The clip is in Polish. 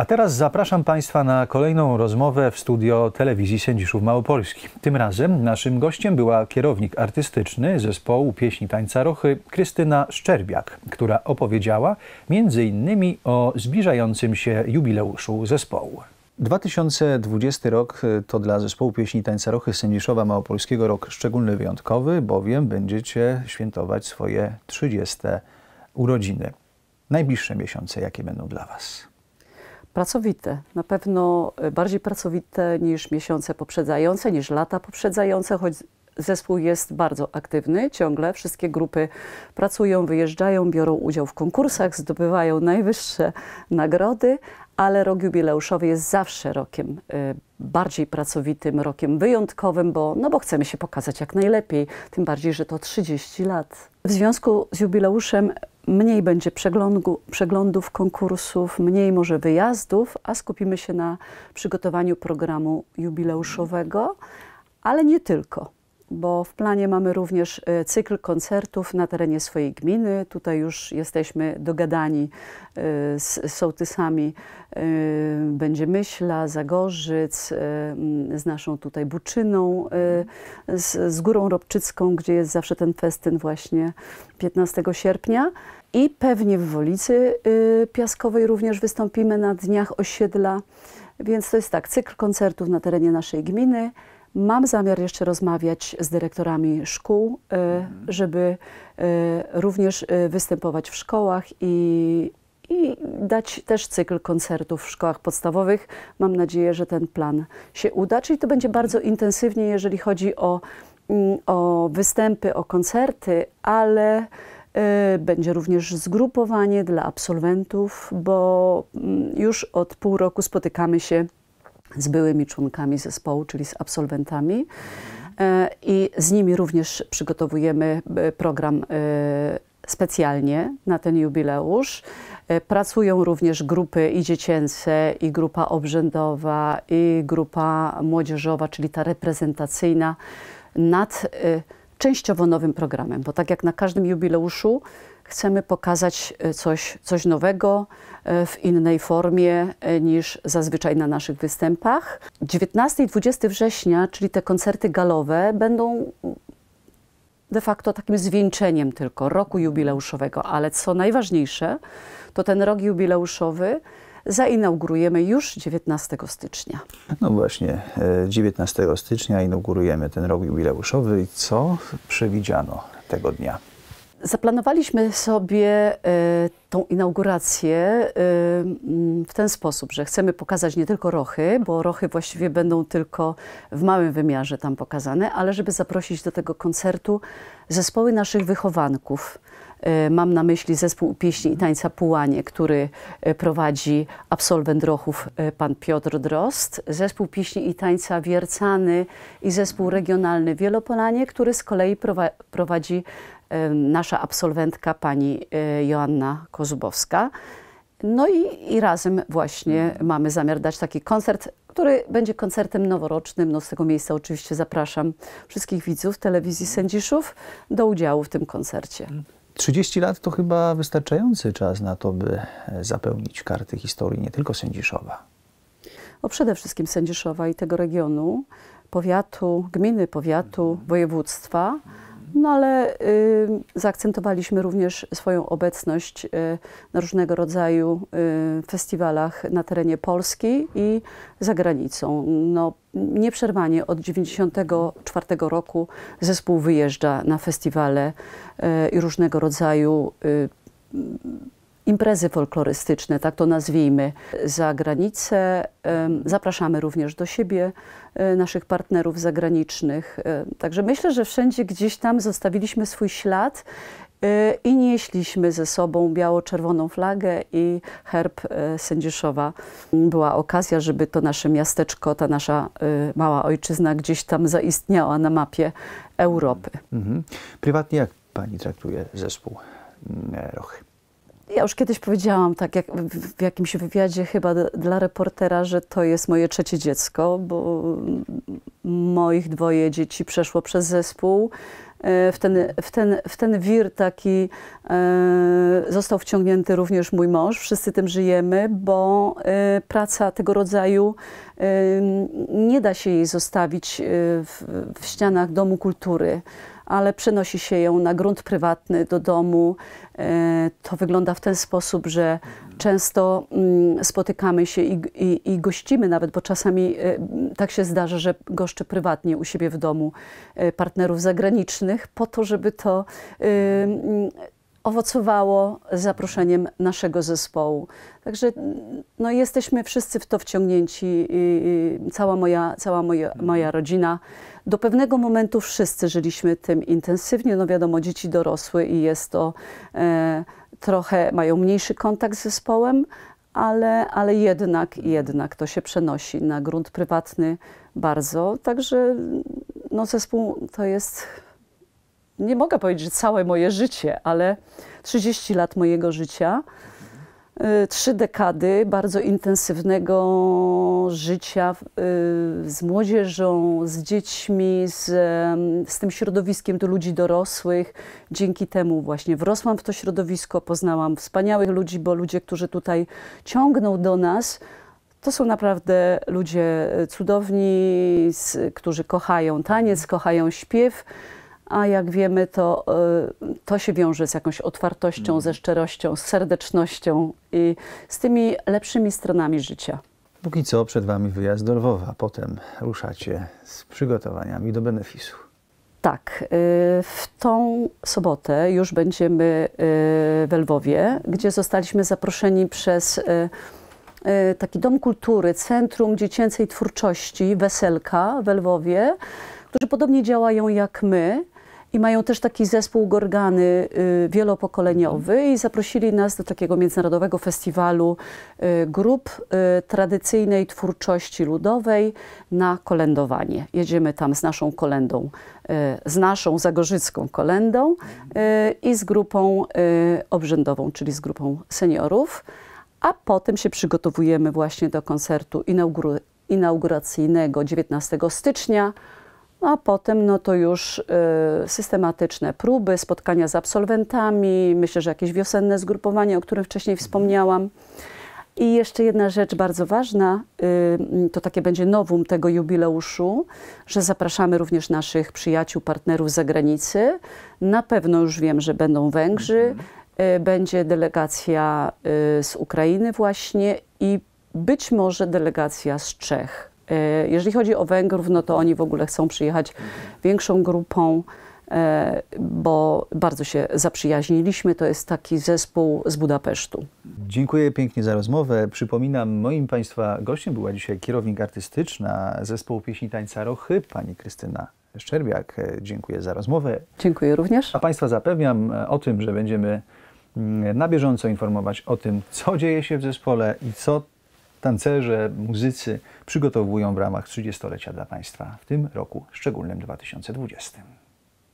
A teraz zapraszam Państwa na kolejną rozmowę w studio telewizji Sędziszów Małopolski. Tym razem naszym gościem była kierownik artystyczny zespołu pieśni tańca Rochy Krystyna Szczerbiak, która opowiedziała m.in. o zbliżającym się jubileuszu zespołu. 2020 rok y, to dla zespołu pieśni tańca Rochy Sędziszowa Małopolskiego rok szczególny wyjątkowy, bowiem będziecie świętować swoje 30. urodziny. Najbliższe miesiące jakie będą dla Was? Pracowite, na pewno e, bardziej pracowite niż miesiące poprzedzające, niż lata poprzedzające, choć zespół jest bardzo aktywny ciągle. Wszystkie grupy pracują, wyjeżdżają, biorą udział w konkursach, zdobywają najwyższe nagrody, ale rok jubileuszowy jest zawsze rokiem e, bardziej pracowitym, rokiem wyjątkowym, bo, no bo chcemy się pokazać jak najlepiej, tym bardziej, że to 30 lat. W związku z jubileuszem mniej będzie przeglądu, przeglądów konkursów, mniej może wyjazdów, a skupimy się na przygotowaniu programu jubileuszowego, ale nie tylko bo w planie mamy również y, cykl koncertów na terenie swojej gminy. Tutaj już jesteśmy dogadani y, z sołtysami y, będzie Myśla, Zagorzyc, mm, z naszą tutaj Buczyną, z, Górą Robczycką, gdzie jest zawsze ten festyn właśnie 15 sierpnia. I pewnie w Wolicy Piaskowej również wystąpimy na Dniach Osiedla. Więc to jest tak, cykl koncertów na terenie naszej gminy, Mam zamiar jeszcze rozmawiać z dyrektorami szkół, y, mhm. żeby y, również y, występować w szkołach i, i dać też cykl koncertów w szkołach podstawowych. Mam nadzieję, że ten plan się uda. Czyli to będzie bardzo mhm. intensywnie, jeżeli chodzi o, mm, o występy, o koncerty, ale będzie również zgrupowanie dla absolwentów, bo mm, już od pół roku spotykamy się z byłymi członkami zespołu, czyli z absolwentami. E, I z nimi również przygotowujemy e, program e, specjalnie na ten jubileusz. Pracują również grupy i dziecięce, i grupa obrzędowa, i grupa młodzieżowa, czyli ta reprezentacyjna nad częściowo nowym programem, bo tak jak na każdym jubileuszu chcemy pokazać e, coś, coś nowego e, w innej formie e, niż zazwyczaj na naszych występach. 19 i 20 września, czyli te koncerty galowe, będą de facto takim zwieńczeniem tylko roku jubileuszowego, ale co najważniejsze, to ten rok jubileuszowy zainaugurujemy już 19 stycznia. No właśnie, 19 stycznia inaugurujemy ten rok jubileuszowy. Co przewidziano tego dnia? Zaplanowaliśmy sobie e, tą inaugurację e, w ten sposób, że chcemy pokazać nie tylko rochy, bo rochy właściwie będą tylko w małym wymiarze tam pokazane, ale żeby zaprosić do tego koncertu zespoły naszych wychowanków. E, mam na myśli zespół pieśni i tańca Pułanie, który prowadzi absolwent Rochów pan Piotr Drost, zespół pieśni i tańca Wiercany i zespół regionalny Wielopolanie, który z kolei prowadzi nasza absolwentka pani e, Joanna Kozubowska. No i, i razem właśnie mamy zamiar dać taki koncert, który będzie koncertem noworocznym. No z tego miejsca oczywiście zapraszam wszystkich widzów telewizji Sędziszów do udziału w tym koncercie. 30 lat to chyba wystarczający czas na to, by e, zapełnić karty historii nie tylko Sędziszowa. No przede wszystkim Sędziszowa i tego regionu, powiatu, gminy, powiatu, mhm. województwa. No ale y, zaakcentowaliśmy również swoją obecność y, na różnego rodzaju y, festiwalach na terenie Polski i za granicą. No, nieprzerwanie od 1994 roku zespół wyjeżdża na festiwale y, i różnego rodzaju y, imprezy folklorystyczne, tak to nazwijmy, za granicę. Zapraszamy również do siebie e, naszych partnerów zagranicznych. E, także myślę, że wszędzie gdzieś tam zostawiliśmy swój ślad e, i nieśliśmy ze sobą biało-czerwoną flagę i herb Sędziszowa. Była okazja, żeby to nasze miasteczko, ta nasza mała ojczyzna gdzieś tam zaistniała na mapie Europy. Mhm. mhm. Prywatnie jak pani traktuje zespół mm, Rochy? Ja już kiedyś powiedziałam, tak jak w jakimś wywiadzie chyba dla reportera, że to jest moje trzecie dziecko, bo moich dwoje dzieci przeszło przez zespół. E, w ten, w ten, w ten wir taki e, został wciągnięty również mój mąż. Wszyscy tym żyjemy, bo e, praca tego rodzaju nie da się jej zostawić w, w ścianach Domu Kultury ale przenosi się ją na grunt prywatny do domu. E, to wygląda w ten sposób, że często mm, spotykamy się i, i, i gościmy nawet, bo czasami e, tak się zdarza, że goszczę prywatnie u siebie w domu e, partnerów zagranicznych po to, żeby to mm, owocowało zaproszeniem naszego zespołu. Także no, jesteśmy wszyscy w to wciągnięci, cała, moja, cała moja, moja rodzina. Do pewnego momentu wszyscy żyliśmy tym intensywnie, no wiadomo, dzieci dorosły i jest to e, trochę, mają mniejszy kontakt z zespołem, ale, ale jednak, jednak to się przenosi na grunt prywatny bardzo. Także no, zespół to jest nie mogę powiedzieć, że całe moje życie, ale 30 lat mojego życia, y, trzy dekady bardzo intensywnego życia y, z młodzieżą, z dziećmi, z, z tym środowiskiem do ludzi dorosłych. Dzięki temu właśnie wrosłam w to środowisko, poznałam wspaniałych ludzi, bo ludzie, którzy tutaj ciągną do nas, to są naprawdę ludzie y, cudowni, którzy kochają taniec, kochają śpiew a jak wiemy, to, y, to się wiąże z jakąś otwartością, mm. ze szczerością, z serdecznością i z tymi lepszymi stronami życia. Póki co przed Wami wyjazd do Lwowa, potem ruszacie z przygotowaniami do benefisu. Tak, y, w tą sobotę już będziemy y, w Lwowie, gdzie zostaliśmy zaproszeni przez taki dom kultury, Centrum Dziecięcej Twórczości Weselka w Lwowie, którzy podobnie działają jak my. I mają też taki zespół Gorgany y, wielopokoleniowy i zaprosili nas do takiego międzynarodowego festiwalu y, grup y, tradycyjnej twórczości ludowej na kolędowanie. Jedziemy tam z naszą kolendą, z naszą zagorzycką kolendą i z grupą obrzędową, czyli z grupą seniorów. A potem się przygotowujemy właśnie do koncertu inauguracyjnego 19 stycznia no, a potem no to już y, systematyczne próby, spotkania z absolwentami, myślę, że jakieś wiosenne zgrupowanie, o którym wcześniej mhm. wspomniałam. I jeszcze jedna rzecz bardzo ważna, y, to takie będzie nowum tego jubileuszu, że zapraszamy również naszych przyjaciół, partnerów z zagranicy. Na pewno już wiem, że będą Węgrzy, mhm. y, będzie delegacja z Ukrainy właśnie i być może delegacja z Czech. E, jeżeli chodzi o Węgrów, no to oni w ogóle chcą przyjechać większą grupą, e, bo bardzo się zaprzyjaźniliśmy. To jest taki zespół z Budapesztu. Dziękuję pięknie za rozmowę. Przypominam, moim Państwa gościem była dzisiaj kierownik artystyczna zespołu pieśni tańca Rochy, pani Krystyna Szczerbiak. E, dziękuję za rozmowę. Dziękuję również. A Państwa zapewniam o tym, że będziemy mm, na bieżąco informować o tym, co dzieje się w zespole i co tancerze, muzycy przygotowują w ramach 30-lecia dla Państwa w tym roku szczególnym 2020.